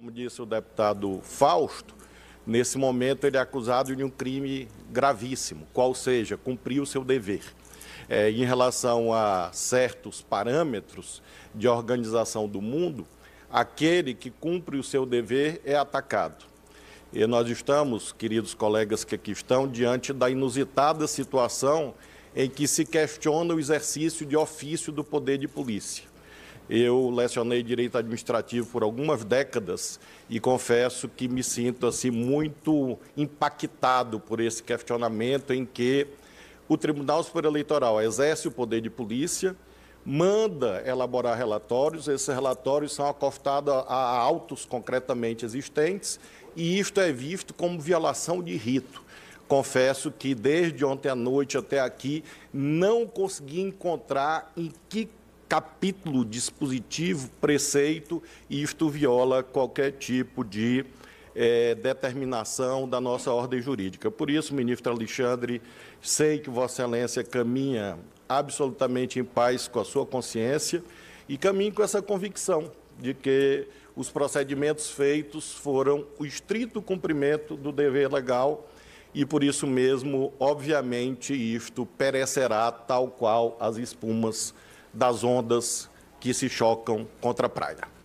Como disse o deputado Fausto, nesse momento ele é acusado de um crime gravíssimo, qual seja, cumpriu o seu dever. É, em relação a certos parâmetros de organização do mundo, aquele que cumpre o seu dever é atacado. E nós estamos, queridos colegas que aqui estão, diante da inusitada situação em que se questiona o exercício de ofício do poder de polícia. Eu lecionei direito administrativo por algumas décadas e confesso que me sinto assim muito impactado por esse questionamento em que o Tribunal Superior Eleitoral exerce o poder de polícia, manda elaborar relatórios, esses relatórios são acostados a autos concretamente existentes e isto é visto como violação de rito. Confesso que desde ontem à noite até aqui não consegui encontrar em que capítulo, dispositivo, preceito, e isto viola qualquer tipo de é, determinação da nossa ordem jurídica. Por isso, ministro Alexandre, sei que Vossa Excelência caminha absolutamente em paz com a sua consciência e caminha com essa convicção de que os procedimentos feitos foram o estrito cumprimento do dever legal e por isso mesmo, obviamente, isto perecerá tal qual as espumas das ondas que se chocam contra a praia.